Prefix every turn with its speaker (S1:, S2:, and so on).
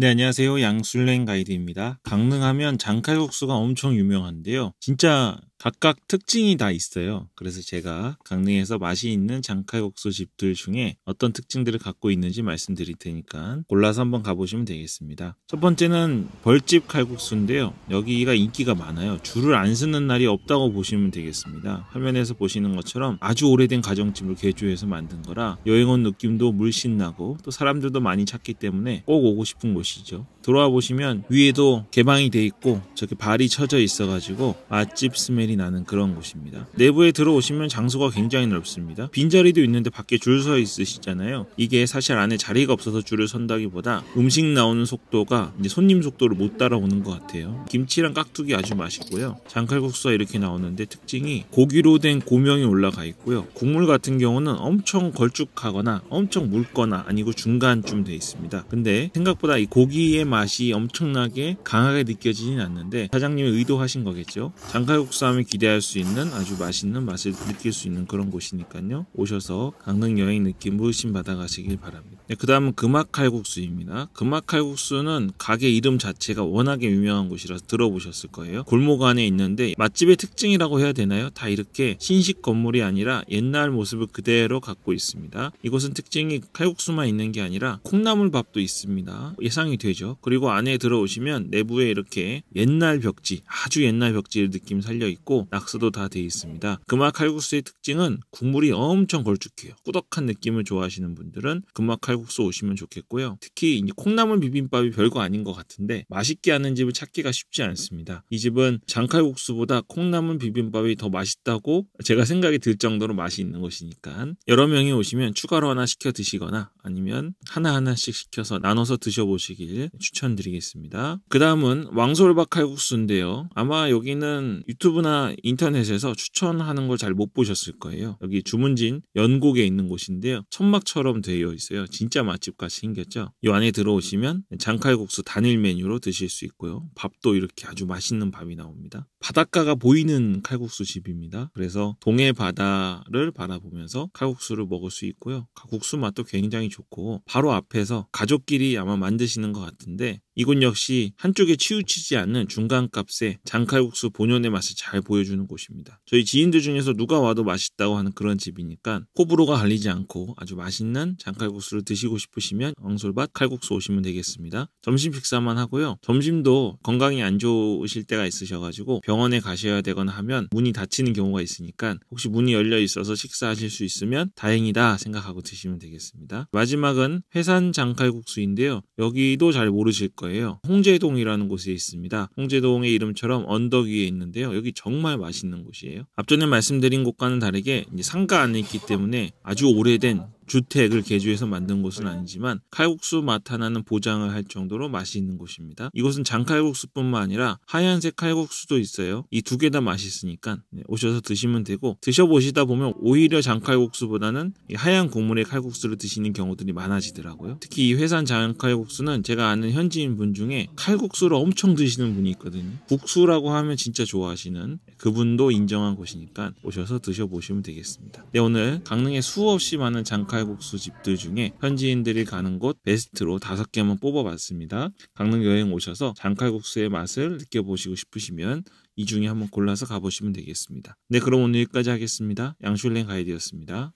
S1: 네, 안녕하세요. 양술랭 가이드입니다. 강릉하면 장칼국수가 엄청 유명한데요. 진짜 각각 특징이 다 있어요. 그래서 제가 강릉에서 맛이 있는 장칼국수 집들 중에 어떤 특징들을 갖고 있는지 말씀드릴 테니까 골라서 한번 가보시면 되겠습니다. 첫 번째는 벌집 칼국수인데요. 여기가 인기가 많아요. 줄을 안 쓰는 날이 없다고 보시면 되겠습니다. 화면에서 보시는 것처럼 아주 오래된 가정집을 개조해서 만든 거라 여행 온 느낌도 물씬 나고 또 사람들도 많이 찾기 때문에 꼭 오고 싶은 곳이죠. 들어와 보시면 위에도 개방이 돼 있고 저렇게 발이 쳐져 있어가지고 맛집 스멜이 나는 그런 곳입니다. 내부에 들어오시면 장소가 굉장히 넓습니다. 빈자리도 있는데 밖에 줄 서 있으시잖아요. 이게 사실 안에 자리가 없어서 줄을 선다기보다 음식 나오는 속도가 손님 속도를 못 따라오는 것 같아요. 김치랑 깍두기 아주 맛있고요. 장칼국수가 이렇게 나오는데 특징이 고기로 된 고명이 올라가 있고요. 국물 같은 경우는 엄청 걸쭉하거나 엄청 묽거나 아니고 중간쯤 돼 있습니다. 근데 생각보다 이 고기의 맛 맛이 엄청나게 강하게 느껴지진 않는데 사장님이 의도하신 거겠죠. 장칼국수 하면 기대할 수 있는 아주 맛있는 맛을 느낄 수 있는 그런 곳이니까요. 오셔서 강릉 여행 느낌 물씬 받아가시길 바랍니다. 네, 예, 그 다음은 금악칼국수입니다. 금악칼국수는 가게 이름 자체가 워낙에 유명한 곳이라서 들어보셨을 거예요. 골목 안에 있는데 맛집의 특징이라고 해야 되나요? 다 이렇게 신식 건물이 아니라 옛날 모습을 그대로 갖고 있습니다. 이곳은 특징이 칼국수만 있는 게 아니라 콩나물밥도 있습니다. 예상이 되죠. 그리고 안에 들어오시면 내부에 이렇게 옛날 벽지, 아주 옛날 벽지의 느낌 살려 있고 낙서도 다 돼 있습니다. 금악칼국수의 특징은 국물이 엄청 걸쭉해요. 꾸덕한 느낌을 좋아하시는 분들은 금악칼국수 쌀국수 오시면 좋겠고요. 특히 콩나물 비빔밥이 별거 아닌 것 같은데 맛있게 하는 집을 찾기가 쉽지 않습니다. 이 집은 장칼국수보다 콩나물 비빔밥이 더 맛있다고 제가 생각이 들 정도로 맛이 있는 곳이니까 여러 명이 오시면 추가로 하나 시켜 드시거나 아니면 하나하나씩 시켜서 나눠서 드셔보시길 추천드리겠습니다. 그 다음은 왕솔박 칼국수인데요. 아마 여기는 유튜브나 인터넷에서 추천하는 걸 잘 못 보셨을 거예요. 여기 주문진 연곡에 있는 곳인데요. 천막처럼 되어 있어요. 진 진짜 맛집같이 생겼죠. 이 안에 들어오시면 장칼국수 단일 메뉴로 드실 수 있고요. 밥도 이렇게 아주 맛있는 밥이 나옵니다. 바닷가가 보이는 칼국수 집입니다. 그래서 동해 바다를 바라보면서 칼국수를 먹을 수 있고요. 칼 국수 맛도 굉장히 좋고 바로 앞에서 가족끼리 아마 만드시는 것 같은데 이곳 역시 한쪽에 치우치지 않는 중간값에 장칼국수 본연의 맛을 잘 보여주는 곳입니다. 저희 지인들 중에서 누가 와도 맛있다고 하는 그런 집이니까 호불호가 갈리지 않고 아주 맛있는 장칼국수를 드시 드시고 싶으시면 왕솔밭 칼국수 오시면 되겠습니다. 점심 식사만 하고요. 점심도 건강이 안 좋으실 때가 있으셔가지고 병원에 가셔야 되거나 하면 문이 닫히는 경우가 있으니까 혹시 문이 열려 있어서 식사하실 수 있으면 다행이다 생각하고 드시면 되겠습니다. 마지막은 회산 장칼국수인데요. 여기도 잘 모르실 거예요. 홍제동이라는 곳에 있습니다. 홍제동의 이름처럼 언덕 위에 있는데요. 여기 정말 맛있는 곳이에요. 앞전에 말씀드린 곳과는 다르게 상가 안에 있기 때문에 아주 오래된 주택을 개조해서 만든 곳은 네. 아니지만 칼국수 맛 하나는 보장을 할 정도로 맛이 있는 곳입니다. 이곳은 장칼국수뿐만 아니라 하얀색 칼국수도 있어요. 이 두 개 다 맛있으니까 네, 오셔서 드시면 되고 드셔보시다 보면 오히려 장칼국수보다는 하얀 국물의 칼국수를 드시는 경우들이 많아지더라고요. 특히 이 회산 장칼국수는 제가 아는 현지인 분 중에 칼국수를 엄청 드시는 분이 있거든요. 국수라고 하면 진짜 좋아하시는 그분도 인정한 곳이니까 오셔서 드셔보시면 되겠습니다. 네 오늘 강릉에 수없이 많은 장칼 칼국수 집들 중에 현지인들이 가는 곳 베스트로 다섯 개만 뽑아봤습니다. 강릉 여행 오셔서 장칼국수의 맛을 느껴보시고 싶으시면 이 중에 한번 골라서 가보시면 되겠습니다. 네 그럼 오늘 여기까지 하겠습니다. 양슐랭 가이드였습니다.